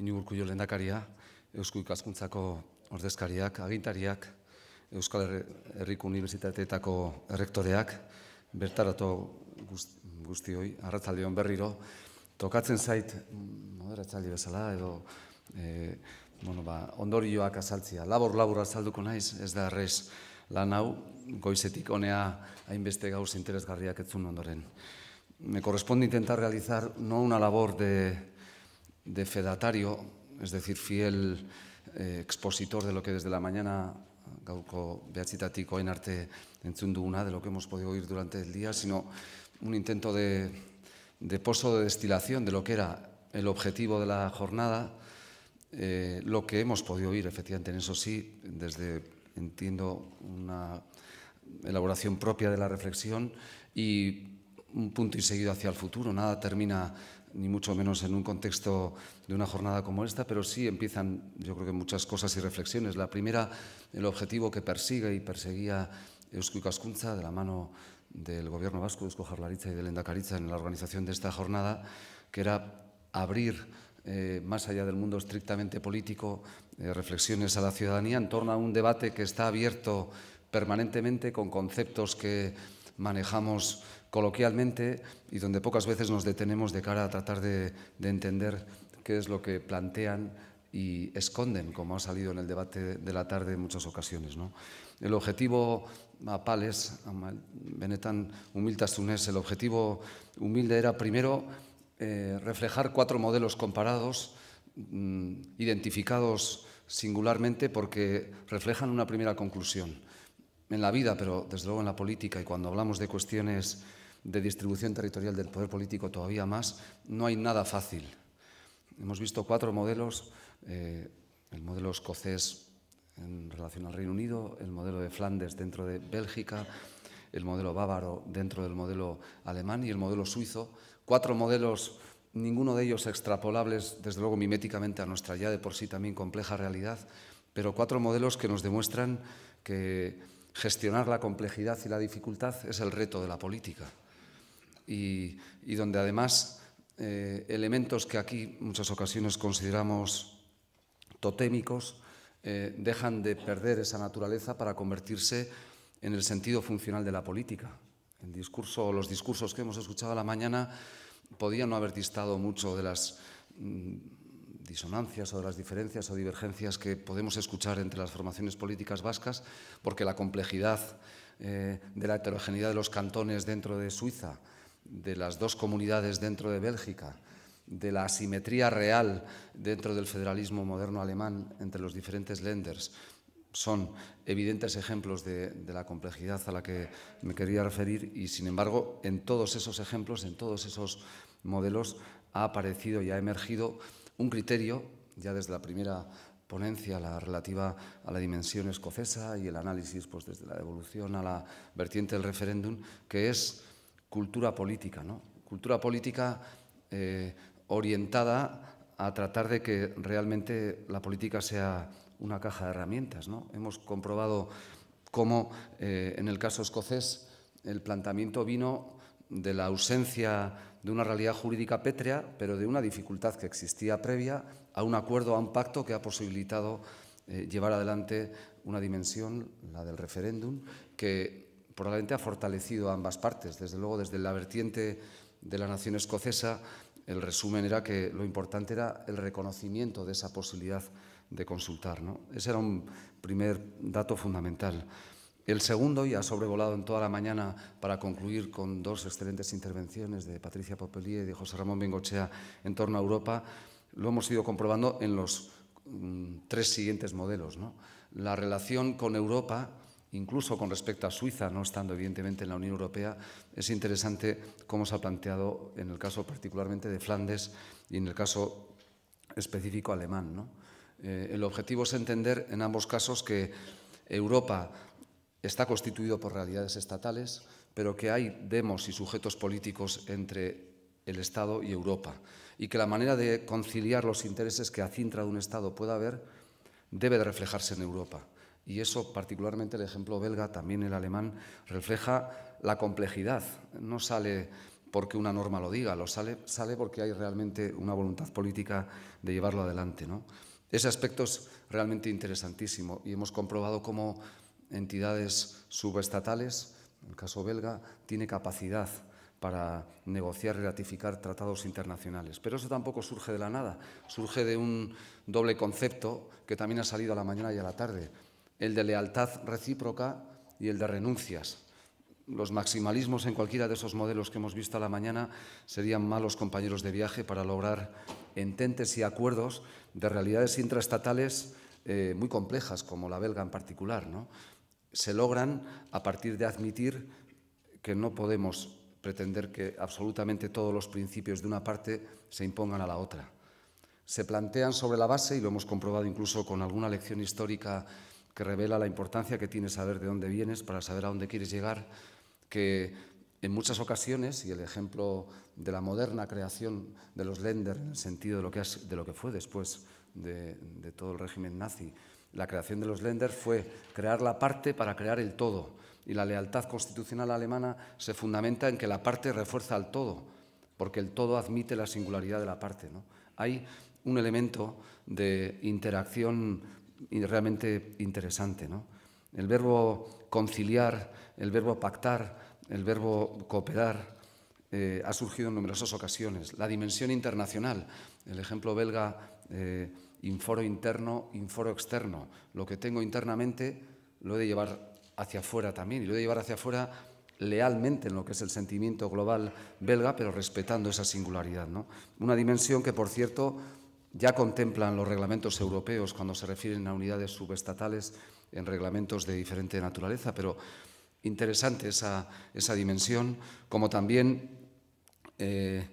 inigurku jo lendakaria, Eusko ikaskuntzako ordezkariak, agintariak, Euskal Herriko Unibertsitateetako errektoreak, bertarato guzt, guztioi, hon berriro, tokatzen zait, moderatzaldi bezala, edo, e, ba, ondorioak azaltzia, labor labor azalduko naiz, ez da errez, lan hau, goizetik honea hainbeste gauz interesgarriak etzun ondoren. Me intenta intentar realizar no una labor de, de fedatario, es decir, fiel eh, expositor de lo que desde la mañana ...gauco, behatzitatik en arte entzun duguna, de lo que hemos podido oír durante el día, sino un intento de, de pozo de destilación de lo que era el objetivo de la jornada, eh, lo que hemos podido oír, efectivamente, en eso sí, desde, entiendo, una elaboración propia de la reflexión y un punto y seguido hacia el futuro. Nada termina ni mucho menos en un contexto de una jornada como esta, pero sí empiezan, yo creo que muchas cosas y reflexiones. La primera, el objetivo que persigue y perseguía Eusko Cascunza... de la mano del Gobierno vasco, Eusko Jarlaritza y del Endacaritza en la organización de esta jornada, que era abrir eh, más allá del mundo estrictamente político, eh, reflexiones a la ciudadanía en torno a un debate que está abierto permanentemente con conceptos que manejamos coloquialmente y donde pocas veces nos detenemos de cara a tratar de, entender qué es lo que plantean y esconden, como ha salido en el debate de la tarde en muchas ocasiones. El objetivo a Pales, a el objetivo humilde era primero eh, reflejar cuatro modelos comparados, mm, identificados singularmente porque reflejan una primera conclusión en la vida, pero desde luego en la política y cuando hablamos de cuestiones de distribución territorial del poder político todavía más, no hay nada fácil. Hemos visto cuatro modelos, eh, el modelo escocés en relación al Reino Unido, el modelo de Flandes dentro de Bélgica, el modelo bávaro dentro del modelo alemán y el modelo suizo. Cuatro modelos, ninguno de ellos extrapolables, desde luego miméticamente a nuestra ya de por sí también compleja realidad, pero cuatro modelos que nos demuestran que gestionar la complejidad y la dificultad es el reto de la política. Y, donde además eh, elementos que aquí muchas ocasiones consideramos totémicos eh, dejan de perder esa naturaleza para convertirse en el sentido funcional de la política. discurso, los discursos que hemos escuchado a la mañana podían no haber distado mucho de las mm, disonancias o de las diferencias o divergencias que podemos escuchar entre las formaciones políticas vascas, porque la complejidad eh, de la heterogeneidad de los cantones dentro de Suiza, de las dos comunidades dentro de Bélgica, de la asimetría real dentro del federalismo moderno alemán entre los diferentes lenders, son evidentes ejemplos de, la complejidad a la que me quería referir y, sin embargo, en todos esos ejemplos, en todos esos modelos, ha aparecido y ha emergido un criterio, ya desde la primera ponencia, la relativa a la dimensión escocesa y el análisis pues, desde la evolución a la vertiente del referéndum, que es cultura política, ¿no? Cultura política eh, orientada a tratar de que realmente la política sea una caja de herramientas, ¿no? Hemos comprobado cómo eh, en el caso escocés el planteamiento vino de la ausencia de una realidad jurídica pétrea, pero de una dificultad que existía previa a un acuerdo, a un pacto que ha posibilitado eh, llevar adelante una dimensión, la del referéndum, que probablemente ha fortalecido a ambas partes. Desde luego, desde la vertiente de la nación escocesa, el resumen era que lo importante era el reconocimiento de esa posibilidad de consultar. ¿no? Ese era un primer dato fundamental. El segundo, y ha sobrevolado en toda la mañana para concluir con dos excelentes intervenciones de Patricia Popelier y de José Ramón Bengochea en torno a Europa, lo hemos ido comprobando en los mm, tres siguientes modelos. La relación con Europa, incluso con respecto a Suiza, no estando evidentemente en la Unión Europea, es interesante cómo se ha planteado en el caso particularmente de Flandes y en el caso específico alemán. ¿no? Eh, el objetivo es entender en ambos casos que Europa está constituido por realidades estatales, pero que hay demos y sujetos políticos entre el Estado y Europa, y que la manera de conciliar los intereses que a cintra de un Estado pueda haber debe de reflejarse en Europa. Y eso, particularmente el ejemplo belga, también el alemán, refleja la complejidad. No sale porque una norma lo diga, lo sale, sale porque hay realmente una voluntad política de llevarlo adelante. ¿no? Ese aspecto es realmente interesantísimo y hemos comprobado cómo entidades subestatales, en el caso belga, tiene capacidad para negociar y ratificar tratados internacionales. Pero eso tampoco surge de la nada, surge de un doble concepto que también ha salido a la mañana y a la tarde, el de lealtad recíproca y el de renuncias. Los maximalismos en cualquiera de esos modelos que hemos visto a la mañana serían malos compañeros de viaje para lograr ententes y acuerdos de realidades intraestatales eh, muy complejas, como la belga en particular. ¿no? se logran a partir de admitir que no podemos pretender que absolutamente todos los principios de una parte se impongan a la otra. Se plantean sobre la base, y lo hemos comprobado incluso con alguna lección histórica que revela la importancia que tiene saber de dónde vienes para saber a dónde quieres llegar, que en muchas ocasiones, y el ejemplo de la moderna creación de los Länder, en el sentido de lo que, fue después de todo el régimen nazi, la creación de los lenders fue crear la parte para crear el todo, y la lealtad constitucional alemana se fundamenta en que la parte refuerza al todo, porque el todo admite la singularidad de la parte. Hay un elemento de interacción realmente interesante. El verbo conciliar, el verbo pactar, el verbo cooperar, eh, ha surgido en numerosas ocasiones. La dimensión internacional, el ejemplo belga... Eh, inforo interno, inforo externo. Lo que tengo internamente lo he de llevar hacia afuera también, y lo he de llevar hacia afuera lealmente en lo que es el sentimiento global belga, pero respetando esa singularidad. ¿no? Una dimensión que, por cierto, ya contemplan los reglamentos europeos cuando se refieren a unidades subestatales en reglamentos de diferente naturaleza, pero interesante esa, dimensión, como también eh,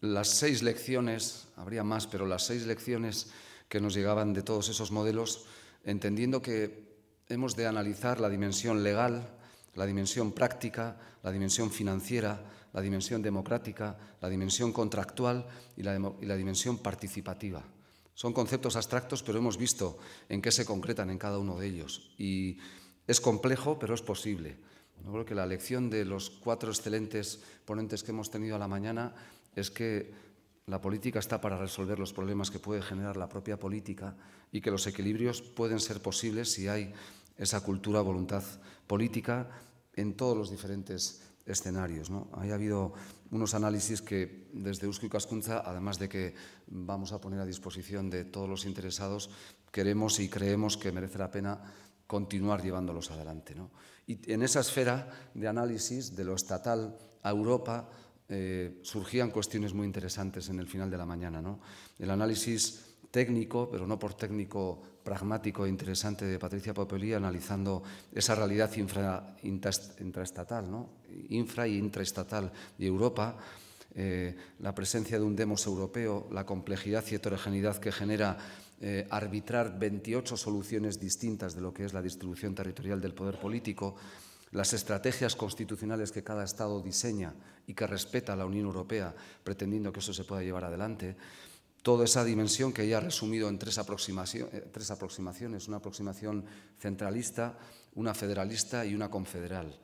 las seis lecciones, habría más, pero las seis lecciones que nos llegaban de todos esos modelos, entendiendo que hemos de analizar la dimensión legal, la dimensión práctica, la dimensión financiera, la dimensión democrática, la dimensión contractual y la, dimensión participativa. Son conceptos abstractos, pero hemos visto en qué se concretan en cada uno de ellos. Y es complejo, pero es posible. Yo creo que la lección de los cuatro excelentes ponentes que hemos tenido a la mañana es que la política está para resolver los problemas que puede generar la propia política y que los equilibrios pueden ser posibles si hay esa cultura, voluntad política en todos los diferentes escenarios. ¿no? ha habido unos análisis que desde Uscu y Cascunza, además de que vamos a poner a disposición de todos los interesados, queremos y creemos que merece la pena continuar llevándolos adelante. ¿no? Y en esa esfera de análisis de lo estatal a Europa, eh, surgían cuestiones muy interesantes en el final de la mañana. El análisis técnico, pero no por técnico pragmático e interesante de Patricia Popelí, analizando esa realidad infra, intraestatal, ¿no? infra y intraestatal de Europa, eh, la presencia de un demos europeo, la complejidad y heterogeneidad que genera eh, arbitrar 28 soluciones distintas de lo que es la distribución territorial del poder político, las estrategias constitucionales que cada Estado diseña y que respeta la Unión Europea, pretendiendo que eso se pueda llevar adelante, toda esa dimensión que ya ha resumido en eh, tres, aproximaciones, una aproximación centralista, una federalista y una confederal.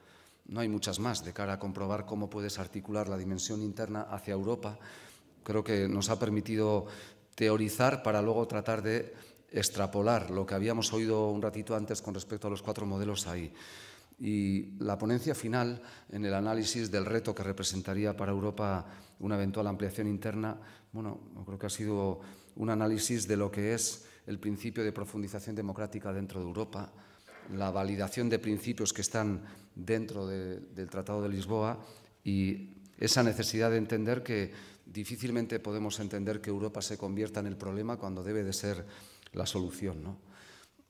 No hay muchas más de cara a comprobar cómo puedes articular la dimensión interna hacia Europa. Creo que nos ha permitido teorizar para luego tratar de extrapolar lo que habíamos oído un ratito antes con respecto a los cuatro modelos ahí y la ponencia final en el análisis del reto que representaría para Europa una eventual ampliación interna, bueno, creo que ha sido un análisis de lo que es el principio de profundización democrática dentro de Europa, la validación de principios que están dentro del Tratado de Lisboa y esa necesidad de entender que difícilmente podemos entender que Europa se convierta en el problema cuando debe de ser la solución.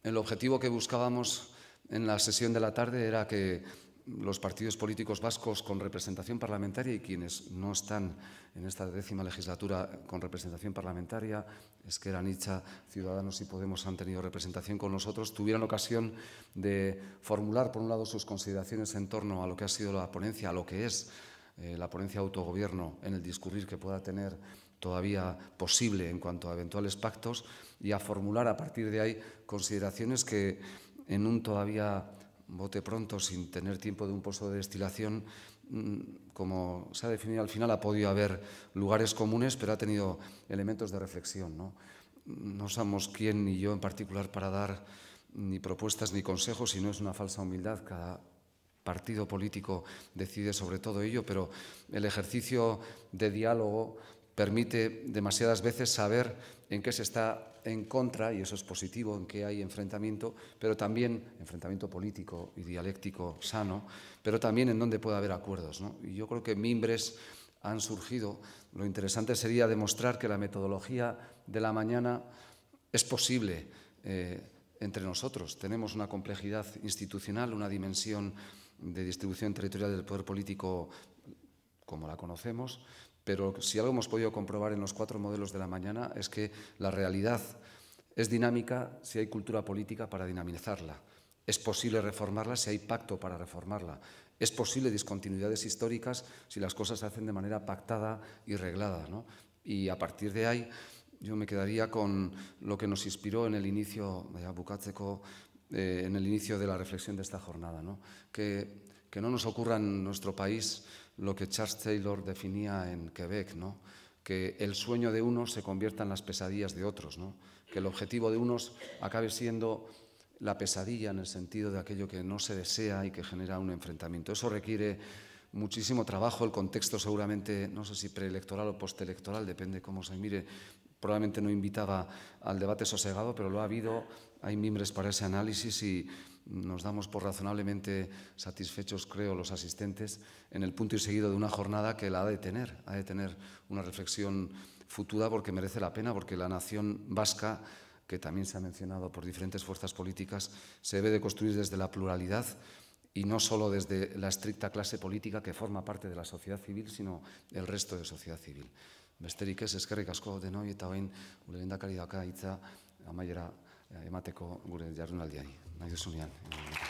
El objetivo que buscábamos en la sesión de la tarde era que los partidos políticos vascos con representación parlamentaria y quienes no están en esta décima legislatura con representación parlamentaria, es que Nicha, Ciudadanos y Podemos han tenido representación con nosotros, tuvieran ocasión de formular, por un lado, sus consideraciones en torno a lo que ha sido la ponencia, a lo que es eh, la ponencia autogobierno en el discurrir que pueda tener todavía posible en cuanto a eventuales pactos y a formular a partir de ahí consideraciones que en un todavía bote pronto sin tener tiempo de un pozo de destilación, mm, como se ha definido al final, ha podido haber lugares comunes, pero ha tenido elementos de reflexión. No, no somos quién ni yo en particular para dar ni propuestas ni consejos, no es una falsa humildad. Cada partido político decide sobre todo ello, pero el ejercicio de diálogo permite demasiadas veces saber en qué se está en contra, y eso es positivo, en qué hay enfrentamiento, pero también enfrentamiento político y dialéctico sano, pero también en dónde puede haber acuerdos. ¿no? Y yo creo que mimbres han surgido. Lo interesante sería demostrar que la metodología de la mañana es posible eh, entre nosotros. Tenemos una complejidad institucional, una dimensión de distribución territorial del poder político como la conocemos, pero si algo hemos podido comprobar en los cuatro modelos de la mañana es que la realidad es dinámica si hay cultura política para dinamizarla. Es posible reformarla si hay pacto para reformarla. Es posible discontinuidades históricas si las cosas se hacen de manera pactada y reglada. Y a partir de ahí yo me quedaría con lo que nos inspiró en el inicio, eh, en el inicio de la reflexión de esta jornada. ¿no? Que, que no nos ocurra en nuestro país lo que Charles Taylor definía en Quebec, ¿no? que el sueño de unos se convierta en las pesadillas de otros, ¿no? que el objetivo de unos acabe siendo la pesadilla en el sentido de aquello que no se desea y que genera un enfrentamiento. Eso requiere muchísimo trabajo, el contexto seguramente, no sé si preelectoral o postelectoral, depende cómo se mire, probablemente no invitaba al debate sosegado, pero lo ha habido, hay mimbres para ese análisis y nos damos por razonablemente satisfechos, creo, los asistentes, en el punto y seguido de una jornada que la ha de tener, ha de tener una reflexión futura porque merece la pena, porque la nación vasca, que también se ha mencionado por diferentes fuerzas políticas, se debe de construir desde la pluralidad y no solo desde la estricta clase política que forma parte de la sociedad civil, sino el resto de sociedad civil. Besterik ez, eskerrik asko noi eta amaiera eh, emateko gure Najdosunian.